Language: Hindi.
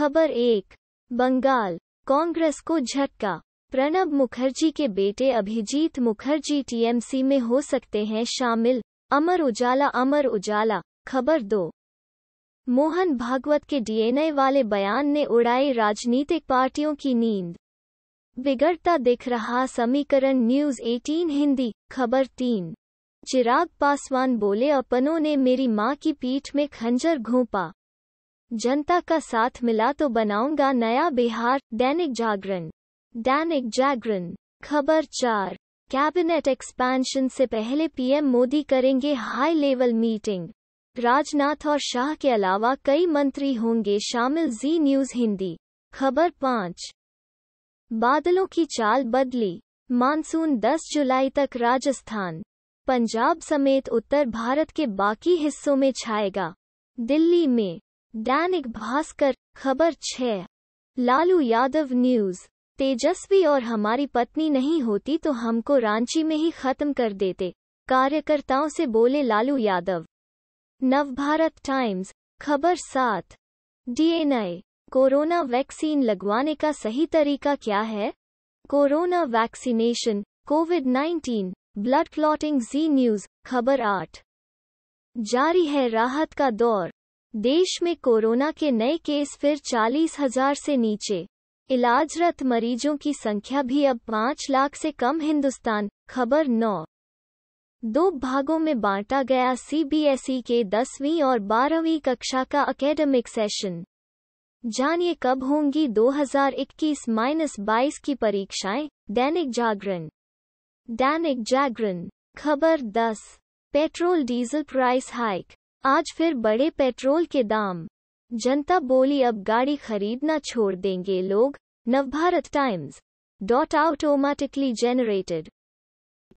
खबर एक बंगाल कांग्रेस को झटका प्रणब मुखर्जी के बेटे अभिजीत मुखर्जी टीएमसी में हो सकते हैं शामिल अमर उजाला अमर उजाला खबर दो मोहन भागवत के डीएनए वाले बयान ने उड़ाई राजनीतिक पार्टियों की नींद बिगड़ता दिख रहा समीकरण न्यूज 18 हिंदी खबर तीन चिराग पासवान बोले अपनों ने मेरी माँ की पीठ में खंजर घोंपा जनता का साथ मिला तो बनाऊंगा नया बिहार दैनिक जागरण दैनिक जागरण खबर चार कैबिनेट एक्सपेंशन से पहले पीएम मोदी करेंगे हाई लेवल मीटिंग राजनाथ और शाह के अलावा कई मंत्री होंगे शामिल जी न्यूज हिंदी खबर पाँच बादलों की चाल बदली मानसून 10 जुलाई तक राजस्थान पंजाब समेत उत्तर भारत के बाकी हिस्सों में छाएगा दिल्ली में दैनिक भास्कर खबर छः लालू यादव न्यूज तेजस्वी और हमारी पत्नी नहीं होती तो हमको रांची में ही खत्म कर देते कार्यकर्ताओं से बोले लालू यादव नवभारत टाइम्स खबर सात डीएनए कोरोना वैक्सीन लगवाने का सही तरीका क्या है corona vaccination covid 19 blood clotting Zee News खबर आठ जारी है राहत का दौर देश में कोरोना के नए केस फिर चालीस हजार से नीचे इलाजरत मरीजों की संख्या भी अब पाँच लाख से कम हिंदुस्तान खबर नौ दो भागों में बांटा गया सीबीएसई के दसवीं और बारहवीं कक्षा का एकेडमिक सेशन जानिए कब होंगी 2021 बाईस की परीक्षाएं दैनिक जागरण दैनिक जागरण खबर 10 पेट्रोल डीजल प्राइस हाइक आज फिर बड़े पेट्रोल के दाम जनता बोली अब गाड़ी खरीदना छोड़ देंगे लोग Navbharat Times dot automatically generated